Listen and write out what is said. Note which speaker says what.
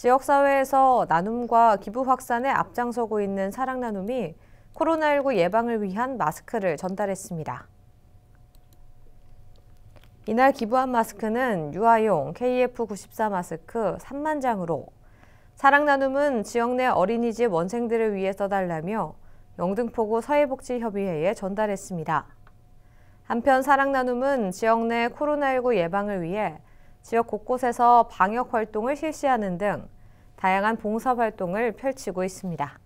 Speaker 1: 지역사회에서 나눔과 기부 확산에 앞장서고 있는 사랑 나눔이 코로나19 예방을 위한 마스크를 전달했습니다. 이날 기부한 마스크는 유아용 KF94 마스크 3만 장으로 사랑 나눔은 지역 내 어린이집 원생들을 위해 써달라며 영등포구 사회복지협의회에 전달했습니다. 한편 사랑 나눔은 지역 내 코로나19 예방을 위해 지역 곳곳에서 방역 활동을 실시하는 등 다양한 봉사활동을 펼치고 있습니다.